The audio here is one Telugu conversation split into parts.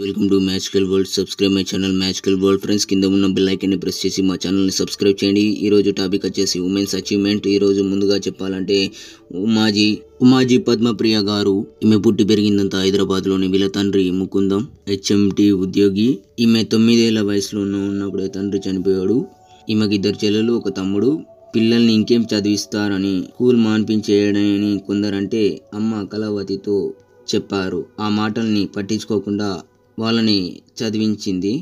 Welcome to magical world subscribe my channel magical world friends కింద ఉన్న బెల్ ఐకన్ని ప్రెస్ చేసి మా ఛానల్ని సబ్స్క్రైబ్ చేయండి ఈరోజు టాపిక్ వచ్చేసి ఉమెన్స్ అచీవ్మెంట్ ఈరోజు ముందుగా చెప్పాలంటే ఉమాజీ ఉమాజీ పద్మప్రియ గారు ఈమె పుట్టి పెరిగిందంతా హైదరాబాద్లోని వీళ్ళ తండ్రి ముకుందం హెచ్ఎంటి ఉద్యోగి ఈమె తొమ్మిదేళ్ల వయసులో ఉన్నప్పుడే తండ్రి చనిపోయాడు ఈమెకి ఇద్దరు చెల్లెలు ఒక తమ్ముడు పిల్లల్ని ఇంకేం చదివిస్తారని స్కూల్ మాన్పించేయడని కొందరంటే అమ్మ కళావతితో చెప్పారు ఆ మాటల్ని పట్టించుకోకుండా వాళ్ళని చదివించింది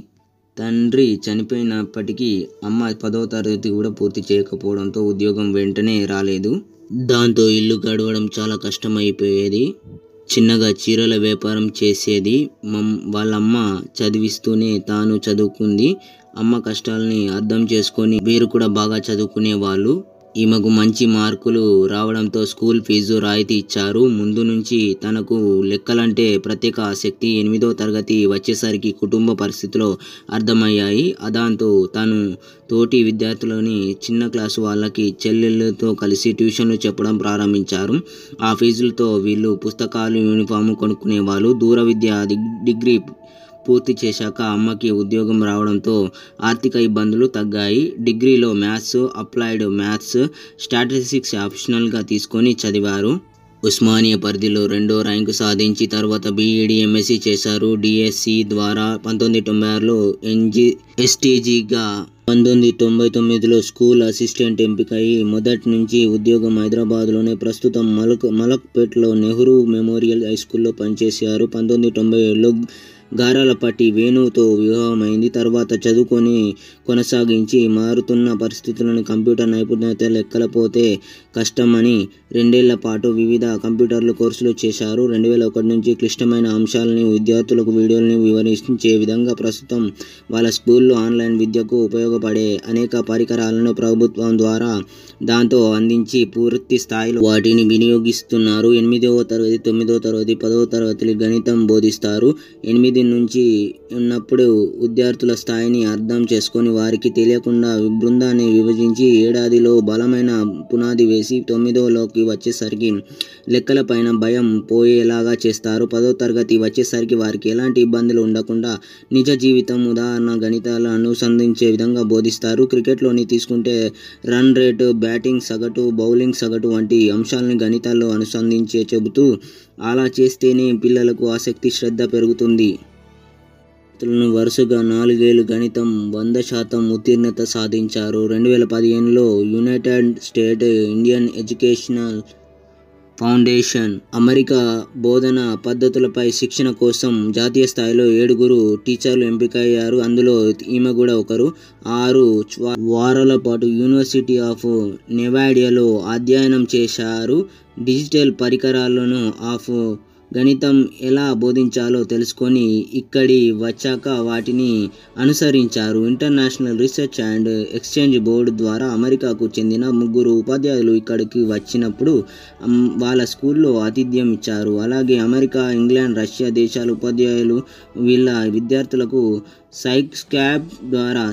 తండ్రి చనిపోయినప్పటికీ అమ్మ పదో తరగతి కూడా పూర్తి చేయకపోవడంతో ఉద్యోగం వెంటనే రాలేదు దాంతో ఇల్లు గడవడం చాలా కష్టమైపోయేది చిన్నగా చీరల వ్యాపారం చేసేది మమ్ వాళ్ళమ్మ చదివిస్తూనే తాను చదువుకుంది అమ్మ కష్టాలని అర్థం చేసుకొని వీరు కూడా బాగా చదువుకునేవాళ్ళు ఈమెకు మంచి మార్కులు రావడంతో స్కూల్ ఫీజు రాయితీ ఇచ్చారు ముందు నుంచి తనకు లెక్కలంటే ప్రత్యేక ఆసక్తి ఎనిమిదో తరగతి వచ్చేసరికి కుటుంబ పరిస్థితులు అర్థమయ్యాయి అదాంతో తను తోటి విద్యార్థులని చిన్న క్లాసు వాళ్ళకి చెల్లెళ్ళతో కలిసి ట్యూషన్లు చెప్పడం ప్రారంభించారు ఆ ఫీజులతో వీళ్ళు పుస్తకాలు యూనిఫామ్ కొనుక్కునేవాళ్ళు దూర విద్య డిగ్రీ పూర్తి చేశాక అమ్మకి ఉద్యోగం రావడంతో ఆర్థిక ఇబ్బందులు తగ్గాయి డిగ్రీలో మ్యాథ్స్ అప్లైడ్ మ్యాథ్స్ స్టాటిస్టిక్స్ ఆప్షనల్గా తీసుకొని చదివారు ఉస్మానియా పరిధిలో రెండో ర్యాంకు సాధించి తర్వాత బీఈడి ఎంఎస్సీ చేశారు డిఎస్సి ద్వారా పంతొమ్మిది తొంభై ఆరులో ఎన్జి ఎస్టీజీగా పంతొమ్మిది తొంభై తొమ్మిదిలో స్కూల్ అసిస్టెంట్ ఎంపికయి మొదటి నుంచి ఉద్యోగం హైదరాబాద్లోనే ప్రస్తుతం మలక్ మలక్పేట్లో నెహ్రూ మెమోరియల్ హై స్కూల్లో పనిచేశారు పంతొమ్మిది తొంభై ఏడులో గారాలపాటి వేణువుతో వివాహమైంది తర్వాత చదువుకొని కొనసాగించి మారుతున్న పరిస్థితులను కంప్యూటర్ నైపుణ్యత లెక్కలపోతే కష్టమని రెండేళ్ల పాటు వివిధ కంప్యూటర్లు కోర్సులు చేశారు రెండు వేల ఒకటి నుంచి క్లిష్టమైన అంశాలని విద్యార్థులకు వీడియోలను వివరించే విధంగా ప్రస్తుతం వాళ్ళ స్కూల్లో ఆన్లైన్ విద్యకు ఉపయోగపడే అనేక పరికరాలను ప్రభుత్వం ద్వారా దాంతో అందించి పూర్తి స్థాయిలో వాటిని వినియోగిస్తున్నారు ఎనిమిదవ తరగతి తొమ్మిదవ తరగతి పదవ తరగతిలో గణితం బోధిస్తారు ఎనిమిది నుంచి ఉన్నప్పుడు విద్యార్థుల స్థాయిని అర్థం చేసుకొని వారికి తెలియకుండా బృందాన్ని విభజించి ఏడాదిలో బలమైన పునాది వేసి తొమ్మిదోలోకి వచ్చేసరికి లెక్కలపైన భయం పోయేలాగా చేస్తారు పదో తరగతి వచ్చేసరికి వారికి ఎలాంటి ఇబ్బందులు ఉండకుండా నిజ జీవితం ఉదాహరణ గణితాలను అనుసంధించే విధంగా బోధిస్తారు క్రికెట్లోని తీసుకుంటే రన్ రేటు బ్యాటింగ్ సగటు బౌలింగ్ సగటు వంటి అంశాలను గణితాల్లో అనుసంధించే చెబుతూ అలా చేస్తేనే పిల్లలకు ఆసక్తి శ్రద్ధ పెరుగుతుంది విద్యార్థులను వరుసగా నాలుగేళ్లు గణితం వంద శాతం ఉత్తీర్ణత సాధించారు రెండు వేల పదిహేనులో United State Indian Educational Foundation America బోధన పద్ధతులపై శిక్షణ కోసం జాతీయ స్థాయిలో ఏడుగురు టీచర్లు ఎంపికయ్యారు అందులో ఈమె కూడా ఒకరు ఆరు వారాల పాటు యూనివర్సిటీ ఆఫ్ నెవాడియాలో అధ్యయనం చేశారు డిజిటల్ పరికరాలను ఆఫ్ గణితం ఎలా బోధించాలో తెలుసుకొని ఇక్కడి వచ్చాక వాటిని అనుసరించారు International Research and Exchange Board ద్వారా అమెరికాకు చెందిన ముగ్గురు ఉపాధ్యాయులు ఇక్కడికి వచ్చినప్పుడు వాళ్ళ స్కూల్లో ఆతిథ్యం ఇచ్చారు అలాగే అమెరికా ఇంగ్లాండ్ రష్యా దేశాల ఉపాధ్యాయులు వీళ్ళ విద్యార్థులకు సైక్ క్యాబ్ ద్వారా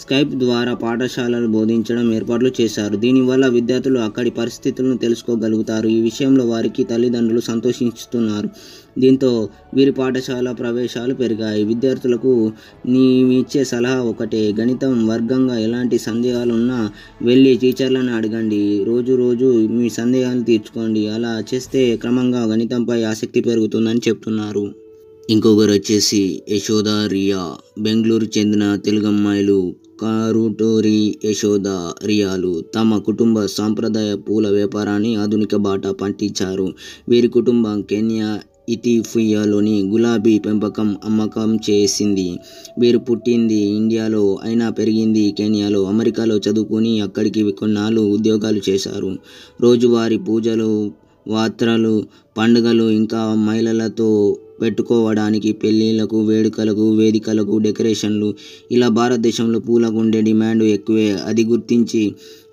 స్కైప్ ద్వారా పాఠశాలలు బోధించడం ఏర్పాట్లు చేశారు దీనివల్ల విద్యార్థులు అక్కడి పరిస్థితులను తెలుసుకోగలుగుతారు ఈ విషయంలో వారికి తల్లిదండ్రులు సంతోషిస్తున్నారు దీంతో వీరి పాఠశాల ప్రవేశాలు పెరిగాయి విద్యార్థులకు ఇచ్చే సలహా ఒకటే గణితం వర్గంగా ఎలాంటి సందేహాలున్నా వెళ్ళి టీచర్లను అడగండి రోజు రోజు మీ సందేహాలు తీర్చుకోండి అలా చేస్తే క్రమంగా గణితంపై ఆసక్తి పెరుగుతుందని చెప్తున్నారు ఇంకొకరు వచ్చేసి యశోద రియా బెంగళూరు చెందిన తెలుగు అమ్మాయిలు కారుటోరి యశోద రియాలు తమ కుటుంబ సాంప్రదాయ పూల వ్యాపారాన్ని ఆధునిక బాట పట్టించారు వీరి కుటుంబం కెన్యా ఇటీఫియాలోని గులాబీ పెంపకం అమ్మకం చేసింది వీరు పుట్టింది ఇండియాలో అయినా పెరిగింది కెన్యాలో అమెరికాలో చదువుకుని అక్కడికి కొన్నాళ్ళు ఉద్యోగాలు చేశారు రోజువారి పూజలు వాత్రలు పండుగలు ఇంకా మహిళలతో పెట్టుకోవడానికి పెళ్ళిళ్ళకు వేడుకలకు వేదికలకు డెకరేషన్లు ఇలా భారతదేశంలో పూలకు ఉండే డిమాండ్ ఎక్కువే అది గుర్తించి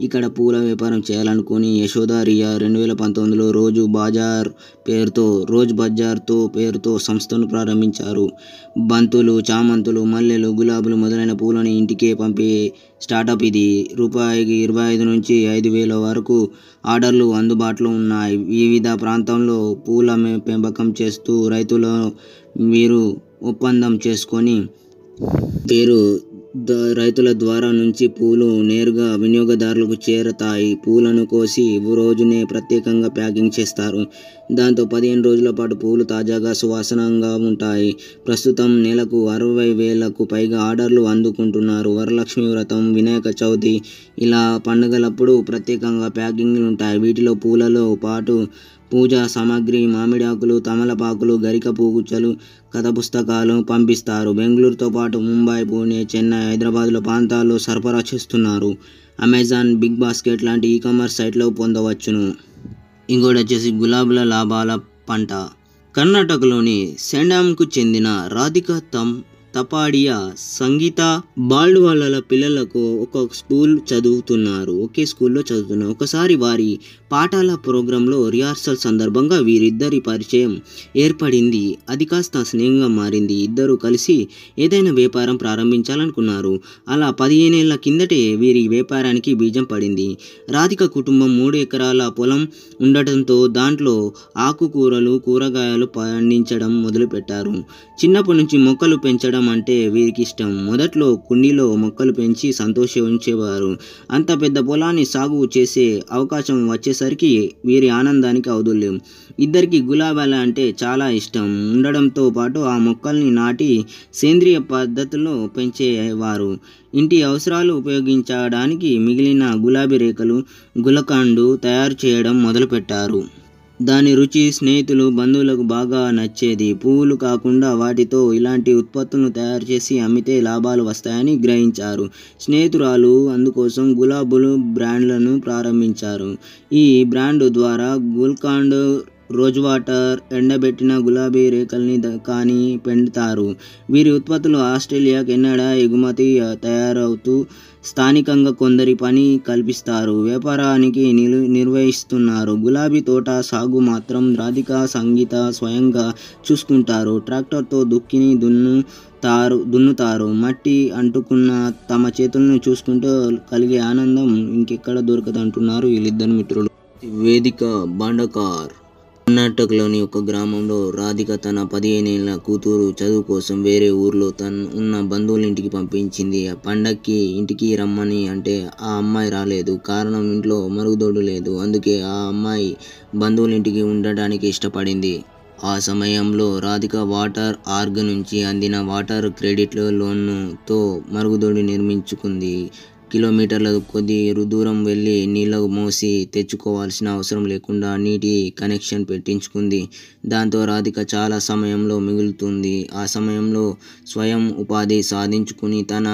ఇక్కడ పూల వ్యాపారం చేయాలనుకుని యశోదారియా రెండు వేల పంతొమ్మిదిలో రోజు బజార్ పేరుతో రోజ్ బజార్తో పేరుతో సంస్థను ప్రారంభించారు బంతులు చామంతులు మల్లెలు గులాబులు మొదలైన పూలను ఇంటికే పంపే స్టార్టప్ ఇది రూపాయికి ఇరవై ఐదు నుంచి ఐదు వేల వరకు ఆర్డర్లు అందుబాటులో ఉన్నాయి వివిధ ప్రాంతంలో పూల పెంపకం చేస్తూ రైతులు మీరు ఒప్పందం చేసుకొని పేరు రైతుల ద్వారా నుంచి పూలు నేరుగా వినియోగదారులకు చేరతాయి పూలను కోసి రోజునే ప్రత్యేకంగా ప్యాకింగ్ చేస్తారు దాంతో పదిహేను రోజుల పాటు పూలు తాజాగా సువాసనంగా ఉంటాయి ప్రస్తుతం నెలకు అరవై వేలకు పైగా ఆర్డర్లు అందుకుంటున్నారు వరలక్ష్మి వ్రతం వినాయక చవితి ఇలా పండుగలప్పుడు ప్రత్యేకంగా ప్యాకింగ్లు ఉంటాయి వీటిలో పూలలో పాటు పూజా సామాగ్రి మామిడాకులు తమలపాకులు గరిక పూగుచ్చలు కథ పుస్తకాలు పంపిస్తారు బెంగళూరుతో పాటు ముంబై పూణే చెన్నై హైదరాబాద్లో ప్రాంతాల్లో సరఫరా చేస్తున్నారు అమెజాన్ బిగ్ బాస్కెట్ లాంటి ఈ కామర్స్ సైట్లో పొందవచ్చును ఇంకోటి వచ్చేసి గులాబుల లాభాల పంట కర్ణాటకలోని సెండామ్కు చెందిన రాధికా తమ్ తపాడియా సంగీత బాల్డ్ వాళ్ళ పిల్లలకు ఒక స్కూల్ చదువుతున్నారు ఒకే స్కూల్లో చదువుతున్నారు ఒకసారి వారి పాఠాల ప్రోగ్రాంలో రిహార్సల్ సందర్భంగా వీరిద్దరి పరిచయం ఏర్పడింది అది కాస్త స్నేహంగా మారింది ఇద్దరు కలిసి ఏదైనా వ్యాపారం ప్రారంభించాలనుకున్నారు అలా పదిహేనేళ్ల కిందటే వీరి వ్యాపారానికి బీజం పడింది రాధిక కుటుంబం మూడు ఎకరాల పొలం ఉండటంతో దాంట్లో ఆకుకూరలు కూరగాయలు పండించడం మొదలుపెట్టారు చిన్నప్పటి నుంచి మొక్కలు పెంచడం పెంచడం అంటే వీరికి ఇష్టం మొదట్లో కుండీలో మొక్కలు పెంచి సంతోషించేవారు అంత పెద్ద పొలాన్ని సాగు చేసే అవకాశం వచ్చేసరికి వీరి ఆనందానికి అవదుల్యం ఇద్దరికి గులాబాల అంటే చాలా ఇష్టం ఉండడంతో పాటు ఆ మొక్కల్ని నాటి సేంద్రియ పద్ధతిలో పెంచేవారు ఇంటి అవసరాలు ఉపయోగించడానికి మిగిలిన గులాబీ రేఖలు గులకాండు తయారు చేయడం మొదలుపెట్టారు దాని రుచి స్నేహితులు బంధువులకు బాగా నచ్చేది పువ్వులు కాకుండా వాటితో ఇలాంటి ఉత్పత్తులను తయారు చేసి అమ్మితే లాభాలు వస్తాయని గ్రహించారు స్నేహితురాలు అందుకోసం గులాబులు బ్రాండ్లను ప్రారంభించారు ఈ బ్రాండ్ ద్వారా గుల్కాండ్ రోజ్ వాటర్ ఎండబెట్టిన గులాబీ రేకల్ని కానీ పెండుతారు వీరి ఉత్పత్తులు ఆస్ట్రేలియా కెనడా ఎగుమతి తయారవుతూ స్థానికంగా కొందరి పని కల్పిస్తారు వ్యాపారానికి నిలు నిర్వహిస్తున్నారు గులాబీ తోట సాగు మాత్రం రాధిక సంగీత స్వయంగా చూసుకుంటారు ట్రాక్టర్తో దుక్కిని దున్ను తారు దున్నుతారు మట్టి అంటుకున్న తమ చేతులను చూసుకుంటూ కలిగే ఆనందం ఇంకెక్కడ దొరకదు అంటున్నారు వీళ్ళిద్దరు మిత్రులు వేదిక బండకార్ కర్ణాటకలోని ఒక గ్రామంలో రాధిక తన పదిహేనేళ్ల కూతురు చదువు కోసం వేరే ఊర్లో తను ఉన్న బంధువుల ఇంటికి పంపించింది పండక్కి ఇంటికి రమ్మని అంటే ఆ అమ్మాయి రాలేదు కారణం ఇంట్లో మరుగుదొడ్డు లేదు అందుకే ఆ అమ్మాయి బంధువుల ఇంటికి ఉండటానికి ఇష్టపడింది ఆ సమయంలో రాధిక వాటర్ ఆర్గ్ నుంచి అందిన వాటర్ క్రెడిట్ లోన్తో మరుగుదొడి నిర్మించుకుంది కిలోమీటర్ల కొద్ది దూరం వెళ్ళి నీళ్లు మోసి తెచ్చుకోవాల్సిన అవసరం లేకుండా నీటి కనెక్షన్ పెట్టించుకుంది దాంతో రాధిక చాలా సమయంలో మిగులుతుంది ఆ సమయంలో స్వయం ఉపాధి సాధించుకుని తన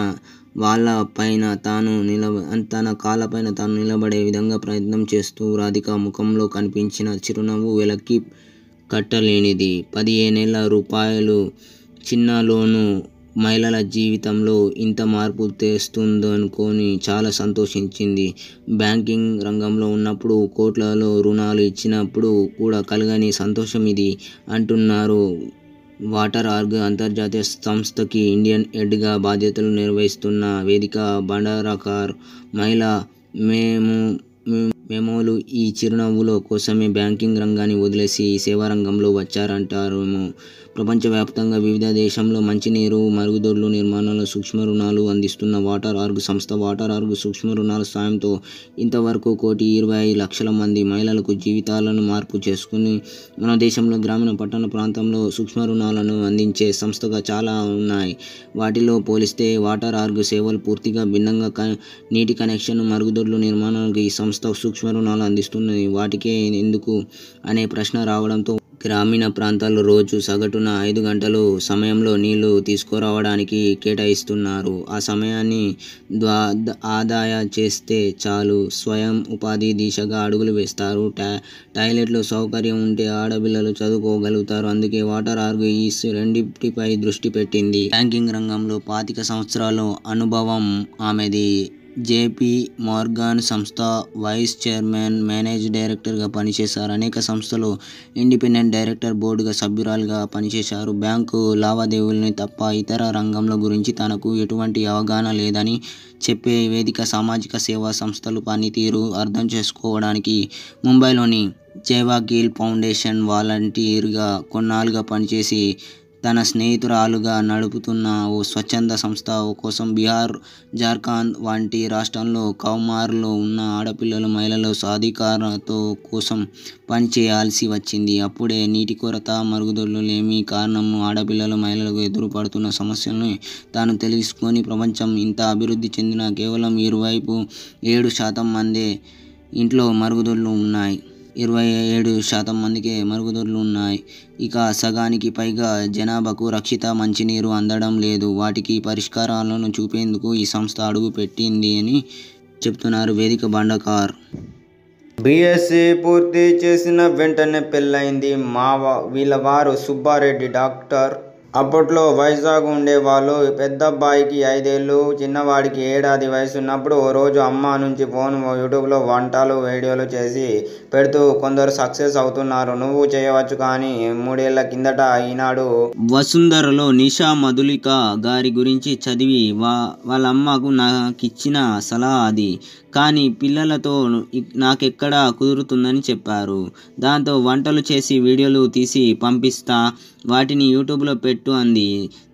వాళ్ళ పైన తాను నిలబ తన కాళ్ళపైన తాను నిలబడే విధంగా ప్రయత్నం చేస్తూ రాధిక ముఖంలో కనిపించిన చిరునవ్వు వెలక్కి కట్టలేనిది పదిహేనేళ్ల రూపాయలు చిన్న లోను మహిళల జీవితంలో ఇంత మార్పు తెస్తుందనుకొని చాలా సంతోషించింది బ్యాంకింగ్ రంగంలో ఉన్నప్పుడు కోట్లలో రుణాలు ఇచ్చినప్పుడు కూడా కలగని సంతోషం ఇది అంటున్నారు వాటర్ ఆర్గ్ అంతర్జాతీయ సంస్థకి ఇండియన్ హెడ్గా బాధ్యతలు నిర్వహిస్తున్న వేదిక బండారాకార్ మహిళ మేము మేమోలు ఈ చిరునవ్వుల కోసమే బ్యాంకింగ్ రంగాన్ని వదిలేసి సేవా రంగంలో వచ్చారంటారు ప్రపంచవ్యాప్తంగా వివిధ దేశంలో మంచినీరు మరుగుదొడ్లు నిర్మాణంలో సూక్ష్మ రుణాలు అందిస్తున్న వాటర్ ఆర్గ్ సంస్థ వాటర్ ఆర్గ్ సూక్ష్మ రుణాల సాయంతో ఇంతవరకు కోటి ఇరవై ఐదు లక్షల మంది మహిళలకు జీవితాలను మార్పు చేసుకుని మన దేశంలో గ్రామీణ పట్టణ ప్రాంతంలో సూక్ష్మ రుణాలను అందించే సంస్థగా చాలా ఉన్నాయి వాటిలో పోలిస్తే వాటర్ ఆర్గ్ సేవలు పూర్తిగా భిన్నంగా నీటి కనెక్షన్ మరుగుదొడ్లు నిర్మాణానికి ఈ సంస్థ సూక్ష్మ రుణాలు అందిస్తున్నాయి వాటికే ఎందుకు అనే ప్రశ్న రావడంతో గ్రామీణ ప్రాంతాల్లో రోజు సగటున ఐదు గంటలు సమయంలో నీళ్లు తీసుకురావడానికి కేటాయిస్తున్నారు ఆ సమయాన్ని ద్వా ఆదాయ చేస్తే చాలు స్వయం ఉపాధి దిశగా అడుగులు వేస్తారు టాయిలెట్లు సౌకర్యం ఉంటే ఆడపిల్లలు చదువుకోగలుగుతారు అందుకే వాటర్ ఆర్గీస్ రెండింటిపై దృష్టి పెట్టింది బ్యాంకింగ్ రంగంలో పాతిక సంవత్సరాలు అనుభవం ఆమెది జేపీ మార్గాన్ సంస్థ వైస్ చైర్మన్, మేనేజ్ డైరెక్టర్గా పనిచేశారు. అనేక సంస్థలు ఇండిపెండెంట్ డైరెక్టర్, బోర్డుగా సభ్యురాలుగా పనిచేశారు. బ్యాంకు లావాదేవీలని తప్ప ఇతర రంగంల గురించి తనకు ఎటువంటి అవగాహన లేదని చెప్పే వేదిక సామాజిక సేవా సంస్థలు పనితీరు అర్థం చేసుకోవడానికి ముంబైలోని సేవాకీల్ ఫౌండేషన్ వాలంటీర్గా కొన్నాళ్ళుగా పనిచేసి తన స్నేహితురాలుగా నడుపుతున్న ఓ స్వచ్ఛంద సంస్థ కోసం బీహార్, జార్ఖండ్ వంటి రాష్ట్రంలో కౌమార్లో ఉన్న ఆడపిల్లలు మహిళలు సాధికారతో కోసం పనిచేయాల్సి వచ్చింది. అప్పుడే నీటి కొరత, లేమి కారణము ఆడపిల్లలు, మహిళలకు ఎదురుపడుతున్న సమస్యలను తాను తెలుసుకొని ప్రపంచం ఇంత అభివృద్ధి చెందిన కేవలం ఇరువైపు ఏడు శాతం మందే ఇంట్లో మరుగుదొడ్లు ఉన్నాయి. ఇరవై ఏడు శాతం మందికే మరుగుదొడ్లు ఉన్నాయి ఇక సగానికి పైగా జనాభాకు రక్షిత మంచినీరు అందడం లేదు వాటికి పరిష్కారాలను చూపేందుకు ఈ సంస్థ అడుగు పెట్టింది అని చెప్తున్నారు వేదిక బండకార్ బీఎస్సీ పూర్తి చేసిన వెంటనే పెళ్ళైంది మావ వీళ్ళ వారు సుబ్బారెడ్డి డాక్టర్ అప్పట్లో వైజాగ్ ఉండేవాళ్ళు పెద్దబ్బాయికి ఐదేళ్ళు చిన్నవాడికి ఏడాది వయసున్నప్పుడు ఓ రోజు అమ్మ నుంచి ఫోన్ యూట్యూబ్లో వంటలు వీడియోలు చేసి పెడుతూ కొందరు సక్సెస్ అవుతున్నారు నువ్వు చేయవచ్చు కానీ మూడేళ్ల కిందట ఈనాడు వసుంధరలో నిషా మధులిక గారి గురించి చదివి వా వాళ్ళ అమ్మకు ఇచ్చిన సలహా అది కానీ పిల్లలతో నాకెక్కడ కుదురుతుందని చెప్పారు దాంతో వంటలు చేసి వీడియోలు తీసి పంపిస్తా వాటిని యూట్యూబ్లో పెట్టు అంది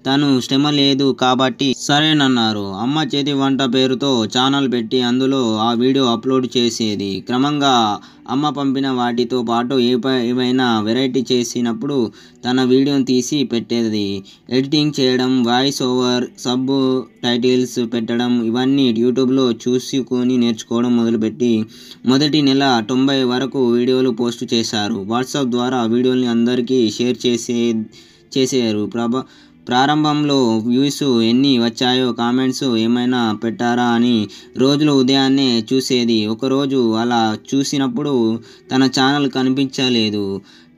తను శ్రమ లేదు కాబట్టి సరేనన్నారు అమ్మ చేతి వంట పేరుతో ఛానల్ పెట్టి అందులో ఆ వీడియో అప్లోడ్ చేసేది క్రమంగా అమ్మ పంపిన వాటితో పాటు ఏ ఏమైనా వెరైటీ చేసినప్పుడు తన వీడియోని తీసి పెట్టేది ఎడిటింగ్ చేయడం వాయిస్ ఓవర్ సబ్ టైటిల్స్ పెట్టడం ఇవన్నీ యూట్యూబ్లో చూసుకొని నేర్చుకోవడం మొదలుపెట్టి మొదటి నెల తొంభై వరకు వీడియోలు పోస్ట్ చేశారు వాట్సాప్ ద్వారా వీడియోని అందరికీ షేర్ చేసే చేశారు ప్రభా ప్రారంభంలో వ్యూస్ ఎన్ని వచ్చాయో కామెంట్స్ ఏమైనా పెట్టారా అని రోజులు ఉదయాన్నే చూసేది ఒకరోజు అలా చూసినప్పుడు తన ఛానల్ కనిపించలేదు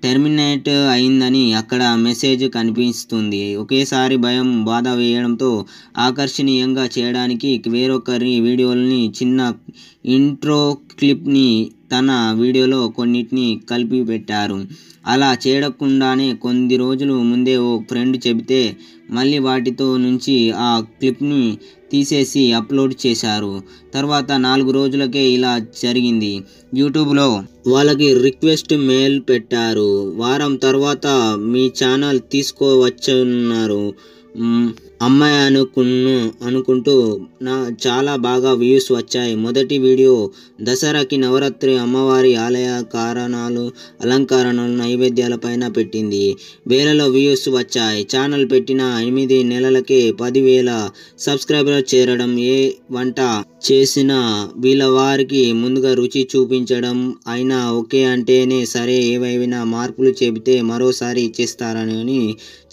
టెర్మినేట్ అయిందని అక్కడ మెసేజ్ కనిపిస్తుంది ఒకేసారి భయం బాధ వేయడంతో ఆకర్షణీయంగా చేయడానికి వేరొకరి వీడియోలని చిన్న ఇంట్రో క్లిప్ని తన వీడియోలో కొన్నిటిని కలిపి పెట్టారు అలా చేయకుండానే కొన్ని రోజులు ముందే ఓ ఫ్రెండ్ చెబితే మళ్ళీ వాటితో నుంచి ఆ క్లిప్ని తీసేసి అప్లోడ్ చేశారు తర్వాత నాలుగు రోజులకే ఇలా జరిగింది యూట్యూబ్లో వాళ్ళకి రిక్వెస్ట్ మెయిల్ పెట్టారు వారం తర్వాత మీ ఛానల్ తీసుకోవచ్చున్నారు అమ్మాయి అనుకున్ను అనుకుంటూ నా చాలా బాగా వ్యూస్ వచ్చాయి మొదటి వీడియో దసరాకి నవరాత్రి అమ్మవారి ఆలయ కారణాలు అలంకరణలు నైవేద్యాలపైన పెట్టింది వేలలో వ్యూస్ వచ్చాయి ఛానల్ పెట్టిన ఎనిమిది నెలలకే పదివేల సబ్స్క్రైబర్ చేరడం ఏ వంట చేసిన వీళ్ళ వారికి ముందుగా రుచి చూపించడం అయినా ఓకే అంటేనే సరే ఏవైనా మార్పులు చెబితే మరోసారి చేస్తారని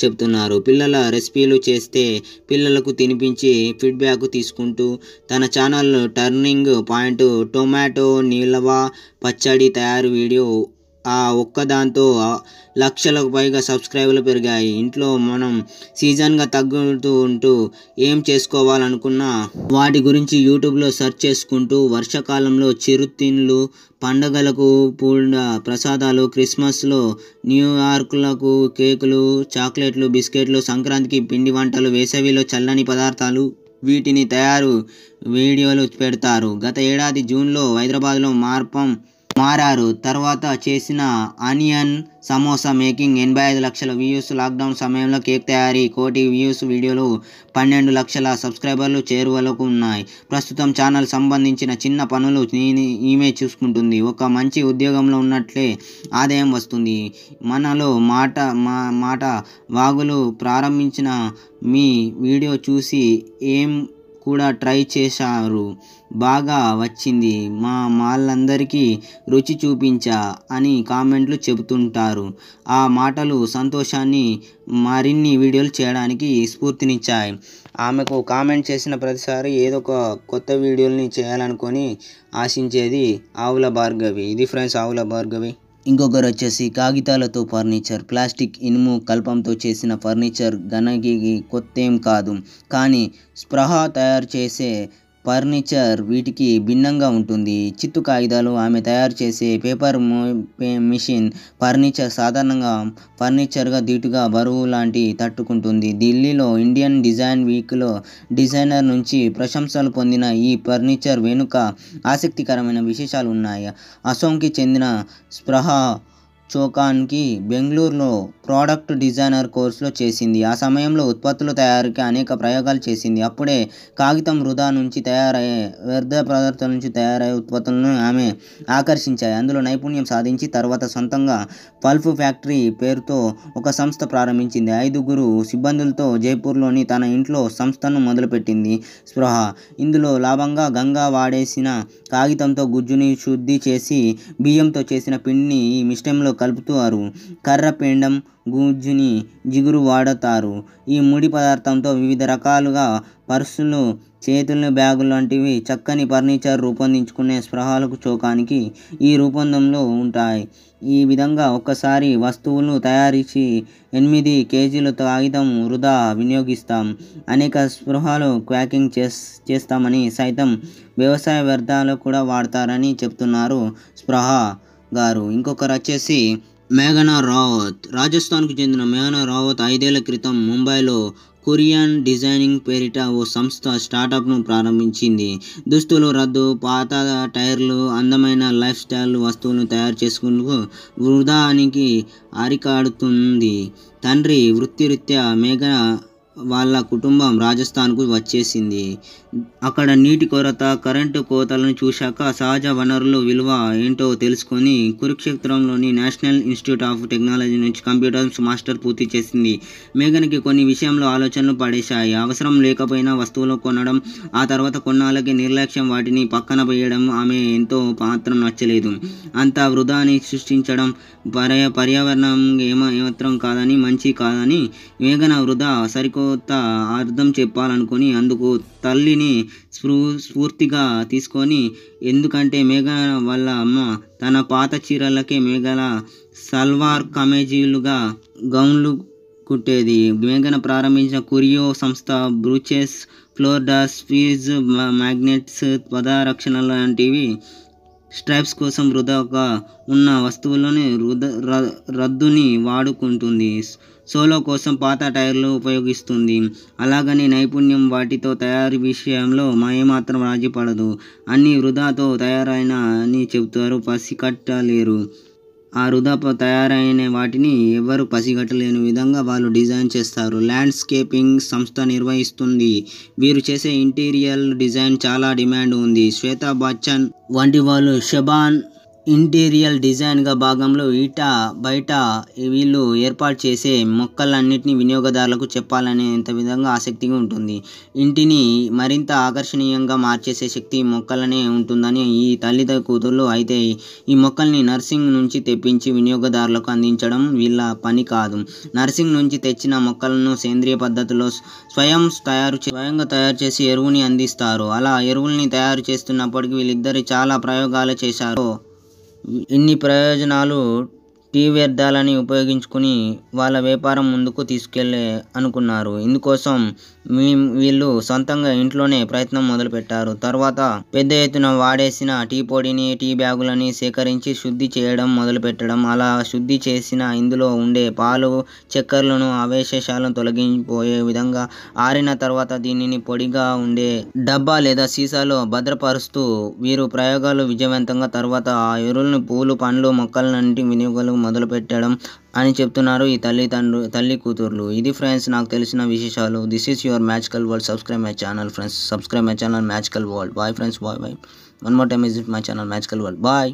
చెప్తున్నారు పిల్లల రెసిపీలు చేస్తే పిల్లలకు తినిపించి ఫీడ్బ్యాక్ తీసుకుంటూ తన ఛానల్ టర్నింగ్ పాయింట్ టొమాటో నిల్వ పచ్చడి తయారు వీడియో ఆ ఒక్క దాంతో లక్షలకు పైగా సబ్స్క్రైబర్లు పెరిగాయి ఇంట్లో మనం సీజన్గా తగ్గుతూ ఉంటూ ఏం చేసుకోవాలనుకున్నా వాటి గురించి యూట్యూబ్లో సెర్చ్ చేసుకుంటూ వర్షాకాలంలో చిరుతిండ్లు పండగలకు పూడ ప్రసాదాలు క్రిస్మస్లో న్యూయార్క్లకు కేకులు చాక్లెట్లు బిస్కెట్లు సంక్రాంతికి పిండి వంటలు వేసవిలో చల్లని పదార్థాలు వీటిని తయారు వీడియోలు పెడతారు గత ఏడాది జూన్లో హైదరాబాద్లో మార్పం మారారు తర్వాత చేసిన ఆనియన్ సమోసా మేకింగ్ ఎనభై ఐదు లక్షల వ్యూస్ లాక్డౌన్ సమయంలో కేక్ తయారీ కోటి వ్యూస్ వీడియోలు పన్నెండు లక్షల సబ్స్క్రైబర్లు చేరువలకు ఉన్నాయి ప్రస్తుతం ఛానల్ సంబంధించిన చిన్న పనులు ఈమె చూసుకుంటుంది ఒక మంచి ఉద్యోగంలో ఉన్నట్లే ఆదాయం వస్తుంది మనలో మాట మా మాట వాగులు ప్రారంభించిన మీ వీడియో చూసి ఏం కూడా ట్రై చేశారు బాగా వచ్చింది మా మాలందరికీ రుచి చూపించా అని కామెంట్లు చెబుతుంటారు ఆ మాటలు సంతోషాన్ని మరిన్ని వీడియోలు చేయడానికి స్ఫూర్తినిచ్చాయి ఆమెకు కామెంట్ చేసిన ప్రతిసారి ఏదో ఒక కొత్త వీడియోల్ని చేయాలనుకొని ఆశించేది ఆవుల భార్గవి ఇది ఫ్రెండ్స్ ఆవుల భార్గవి ఇంకొకరు వచ్చేసి కాగితాలతో ఫర్నిచర్ ప్లాస్టిక్ ఇనుము కల్పంతో చేసిన ఫర్నిచర్ గనకి కొత్త ఏం కాదు కానీ స్పృహ తయారు చేసే ఫర్నిచర్ వీటికి భిన్నంగా ఉంటుంది చిత్తు కాగితాలు ఆమె తయారు చేసే పేపర్ మిషన్ ఫర్నిచర్ సాధారణంగా ఫర్నిచర్గా ధీటుగా బరువు లాంటి తట్టుకుంటుంది ఢిల్లీలో ఇండియన్ డిజైన్ వీక్లో డిజైనర్ నుంచి ప్రశంసలు పొందిన ఈ ఫర్నిచర్ వెనుక ఆసక్తికరమైన విశేషాలు ఉన్నాయి అసోంకి చెందిన స్ప్రహా చోకాన్కి బెంగళూరులో ప్రోడక్ట్ డిజైనర్ కోర్సులో చేసింది ఆ సమయంలో ఉత్పత్తుల తయారీకి అనేక ప్రయోగాలు చేసింది అప్పుడే కాగితం వృధా నుంచి తయారయ్యే వ్యర్థ పదార్థాల నుంచి తయారయ్యే ఉత్పత్తులను ఆమె ఆకర్షించాయి అందులో నైపుణ్యం సాధించి తర్వాత సొంతంగా పల్ఫ్ ఫ్యాక్టరీ పేరుతో ఒక సంస్థ ప్రారంభించింది ఐదుగురు సిబ్బందులతో జైపూర్లోని తన ఇంట్లో సంస్థను మొదలుపెట్టింది స్పృహ ఇందులో లాభంగా గంగా వాడేసిన కాగితంతో గుజ్జుని శుద్ధి చేసి బియ్యంతో చేసిన పిండిని ఈ మిశ్రమంలో కలుపుతారు కర్ర పిండం గూజుని జిగురు వాడతారు ఈ ముడి పదార్థంతో వివిధ రకాలుగా పర్సులు చేతులు బ్యాగులు లాంటివి చక్కని ఫర్నిచర్ రూపొందించుకునే స్పృహాలకు చోకానికి ఈ రూపొందంలో ఉంటాయి ఈ విధంగా ఒక్కసారి వస్తువులు తయారీచి ఎనిమిది కేజీలు కాగితం వృధా వినియోగిస్తాం అనేక స్పృహాలు క్వాకింగ్ చేస్ చేస్తామని సైతం వ్యవసాయ వ్యర్థాలు కూడా వాడతారని చెప్తున్నారు స్పృహ గారు ఇంకొకరు వచ్చేసి మేఘనా రావత్ రాజస్థాన్కు చెందిన మేఘనా రావత్ ఐదేళ్ల క్రితం ముంబైలో కొరియన్ డిజైనింగ్ పేరిట ఓ సంస్థ స్టార్టప్ను ప్రారంభించింది దుస్తులు రద్దు పాత టైర్లు అందమైన లైఫ్ స్టైల్ వస్తువులను తయారు చేసుకుంటూ వృధానికి అరికాడుతుంది తండ్రి వృత్తిరీత్యా మేఘ వాళ్ళ కుటుంబం రాజస్థాన్కు వచ్చేసింది అక్కడ నీటి కొరత కరెంటు కోతలను చూశాక సహజ వనరుల విలువ ఏంటో తెలుసుకొని కురుక్షేత్రంలోని నేషనల్ ఇన్స్టిట్యూట్ ఆఫ్ టెక్నాలజీ నుంచి కంప్యూటర్స్ మాస్టర్ పూర్తి చేసింది మేఘన్కి కొన్ని విషయంలో ఆలోచనలు పడేశాయి అవసరం లేకపోయినా వస్తువులు కొనడం ఆ తర్వాత కొన్నాళ్ళకి నిర్లక్ష్యం వాటిని పక్కన వేయడం ఆమె ఎంతో మాత్రం నచ్చలేదు అంత వృధాని సృష్టించడం పర్య పర్యావరణం ఏమాత్రం కాదని మంచి కాదని మేఘన వృధా సరికొత్త అర్థం చెప్పాలనుకుని అందుకు తల్లిని విషయాన్ని స్ఫూ స్ఫూర్తిగా తీసుకొని ఎందుకంటే మేఘన వాళ్ళ అమ్మ తన పాత చీరలకే మేఘల సల్వార్ కమేజీలుగా గౌన్లు కుట్టేది మేఘన ప్రారంభించిన కురియో సంస్థ బ్రూచెస్ ఫ్లోర్డాస్ ఫీజ్ మ్యాగ్నెట్స్ పదారక్షణ లాంటివి స్ట్రైప్స్ కోసం వృధాగా ఉన్న వస్తువులను రద్దుని వాడుకుంటుంది సోలో కోసం పాత టైర్లు ఉపయోగిస్తుంది అలాగని నైపుణ్యం వాటితో తయారీ విషయంలో ఏమాత్రం రాజీపడదు అన్ని వృధాతో తయారైన అని చెబుతారు పసికట్టలేరు ఆ వృధాతో తయారైన వాటిని ఎవరు పసిగట్టలేని విధంగా వాళ్ళు డిజైన్ చేస్తారు ల్యాండ్స్కేపింగ్ సంస్థ నిర్వహిస్తుంది వీరు చేసే ఇంటీరియర్ డిజైన్ చాలా డిమాండ్ ఉంది శ్వేతా బచ్చన్ వంటి వాళ్ళు షబాన్ ఇంటీరియల్ డిజైన్గా భాగంలో ఈట బయట వీళ్ళు ఏర్పాటు చేసే మొక్కలన్నిటిని వినియోగదారులకు చెప్పాలనేంత విధంగా ఆసక్తిగా ఉంటుంది ఇంటిని మరింత ఆకర్షణీయంగా మార్చేసే శక్తి మొక్కలనే ఉంటుందని ఈ తల్లిద కూతుర్లు అయితే ఈ మొక్కల్ని నర్సింగ్ నుంచి తెప్పించి వినియోగదారులకు అందించడం వీళ్ళ పని కాదు నర్సింగ్ నుంచి తెచ్చిన మొక్కలను సేంద్రియ పద్ధతిలో స్వయం తయారు స్వయంగా తయారు చేసి ఎరువుని అందిస్తారు అలా ఎరువుల్ని తయారు చేస్తున్నప్పటికీ వీళ్ళిద్దరు చాలా ప్రయోగాలు చేశారు ఇన్ని ప్రయోజనాలు టీ వ్యర్థాలని ఉపయోగించుకుని వాళ్ళ వ్యాపారం ముందుకు తీసుకెళ్ళే అనుకున్నారు ఇందుకోసం వీళ్ళు సొంతంగా ఇంట్లోనే ప్రయత్నం మొదలుపెట్టారు తర్వాత పెద్ద ఎత్తున వాడేసిన టీ పొడిని టీ బ్యాగులని సేకరించి శుద్ధి చేయడం మొదలుపెట్టడం అలా శుద్ధి చేసిన ఇందులో ఉండే పాలు చక్కెరలను అవశేషాలను తొలగిపోయే విధంగా ఆరిన తర్వాత దీనిని పొడిగా ఉండే డబ్బా లేదా సీసాలో భద్రపరుస్తూ వీరు ప్రయోగాలు విజయవంతంగా తర్వాత ఆ ఎరువులను పూలు పండ్లు మొక్కల నుండి వినియోగాలు మొదలుపెట్టడం అని చెప్తున్నారు ఈ తల్లి తండ్రు తల్లి కూతుర్లు ఇది ఫ్రెండ్స్ నాకు తెలిసిన విశేషాలు this is your match world subscribe my channel friends subscribe my channel match world bye friends bye bye one more time is it my channel match world bye